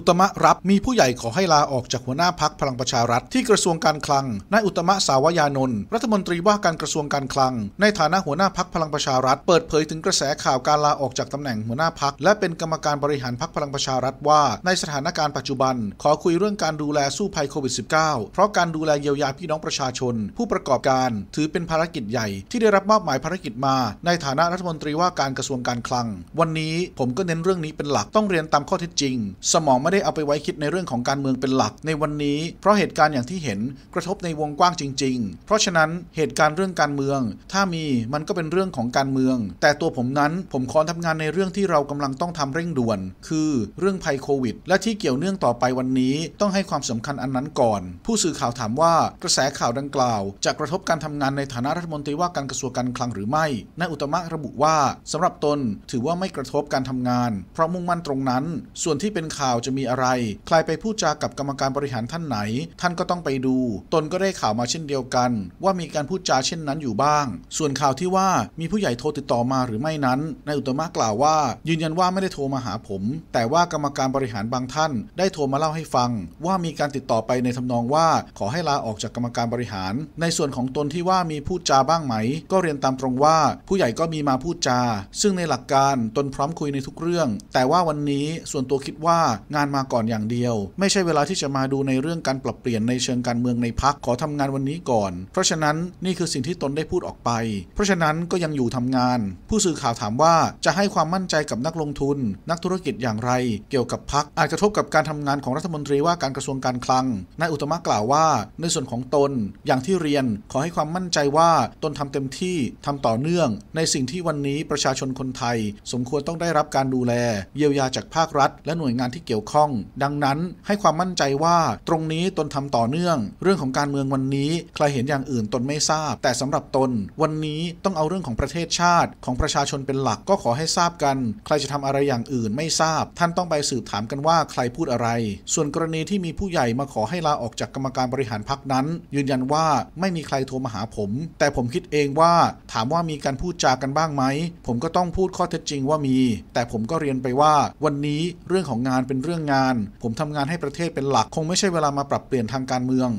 อุตมะรับ มีผู้ใหญ่ขอให้ลาออกจากหัวหน้าพักพลังประชารัฐ ที่กระทรวงการคลัง นายอุตมะสาวยานนท์รัฐมนตรีว่าการกระทรวงการคลัง ในฐานะ หัวหน้าพักพลังประชารัฐ เปิดเผยถึงกระแสข่าวการลาออกจากตำแหน่งหัวหน้าพักและเป็นกรรมการบริหารพักพลังประชารัฐว่าในสถานการณ์ปัจจุบัน ขอคุยเรื่องการดูแลสู้ภัยโควิด -19 เพราะการดูแลเยียวยาพี่น้องประชาชน ผู้ประกอบการถือเป็นภารกิจใหญ่ ที่ได้รับมอบหมายภารกิจมา ในฐานะรัฐมนตรีว่าการกระทรวงการคลัง วันนี้ผมก็เน้นเรื่องนี้เป็นหลักต้องเรียนตามข้อเท็จจริง สมองไม่ได้เอาไปไว้คิดในเรื่องของการเมืองเป็นหลัก ในวันนี้เพราะเหตุการณ์อย่างที่เห็นกระทบในวงกว้างจริงๆ เพราะฉะนั้นเหตุการณ์เรื่องการเมือง ถ้ามีมันก็เป็นเรื่องของการเมือง แต่ตัวผมนั้นผมคอทำงานในเรื่องที่เรากำลังต้องทำเร่งด่วน คือเรื่องภัยโควิด และที่เกี่ยวเนื่องต่อไปวันนี้ต้องให้ความสำคัญอันนั้นก่อน ผู้สื่อข่าวถามว่ากระแสข่าวดังกล่าวจะกระทบการทำงานในฐานะรัฐมนตรีว่าการกระทรวงการคลังหรือไม่นายอุตมะระบุว่า สำหรับตนถือว่าไม่กระทบการทำงาน เพราะมุ่งมั่นตรงนั้น ส่วนที่เป็นข่าวจะจะมีอะไร ใครไปพูดจากับกรรมการบริหารท่านไหน ท่านก็ต้องไปดู ตนก็ได้ข่าวมาเช่นเดียวกัน ว่ามีการพูดจาเช่นนั้นอยู่บ้าง ส่วนข่าวที่ว่ามีผู้ใหญ่โทรติดต่อมาหรือไม่นั้นนายอุตมะกล่าวว่า ยืนยันว่าไม่ได้โทรมาหาผม แต่ว่ากรรมการบริหารบางท่าน ได้โทรมาเล่าให้ฟัง ว่ามีการติดต่อไปในทำนองว่าขอให้ลาออกจากกรรมการบริหาร ในส่วนของตนที่ว่ามีพูดจาบ้างไหม ก็เรียนตามตรงว่าผู้ใหญ่ก็มีมาพูดจา ซึ่งในหลักการตนพร้อมคุยในทุกเรื่อง แต่ว่าวันนี้ส่วนตัวคิดว่างานมาก่อนอย่างเดียว ไม่ใช่เวลาที่จะมาดูในเรื่องการปรับเปลี่ยนในเชิงการเมืองในพักขอทำงานวันนี้ก่อน เพราะฉะนั้นนี่คือสิ่งที่ตนได้พูดออกไป เพราะฉะนั้นก็ยังอยู่ทำงาน ผู้สื่อข่าวถามว่าจะให้ความมั่นใจกับนักลงทุน นักธุรกิจอย่างไร เกี่ยวกับพักอาจกระทบกับการทำงานของรัฐมนตรีว่าการกระทรวงการคลังนายอุตมะกล่าวว่า ในส่วนของตนอย่างที่เรียนขอให้ความมั่นใจว่าตนทำเต็มที่ทำต่อเนื่อง ในสิ่งที่วันนี้ประชาชนคนไทย สมควรต้องได้รับการดูแลเยียวยาจากภาครัฐ และหน่วยงานที่เกี่ยวข้องดังนั้นให้ความมั่นใจว่าตรงนี้ตนทำต่อเนื่อง เรื่องของการเมืองวันนี้ใครเห็นอย่างอื่นตนไม่ทราบ แต่สำหรับตน วันนี้ต้องเอาเรื่องของประเทศชาติ ของประชาชนเป็นหลักก็ขอให้ทราบกัน ใครจะทำอะไรอย่างอื่นไม่ทราบ ท่านต้องไปสืบถามกันว่าใครพูดอะไร ส่วนกรณีที่มีผู้ใหญ่มาขอให้ลาออกจากกรรมการบริหารพักนั้น ยืนยันว่าไม่มีใครโทรมาหาผม แต่ผมคิดเองว่า ถามว่ามีการพูดจากันบ้างไหมผมก็ต้องพูดข้อเท็จจริงว่ามี แต่ผมก็เรียนไปว่า วันนี้เรื่องของงานเป็นเรื่องื่องงานผมทำงานให้ประเทศเป็นหลัก คงไม่ใช่เวลามาปรับเปลี่ยนทางการเมือง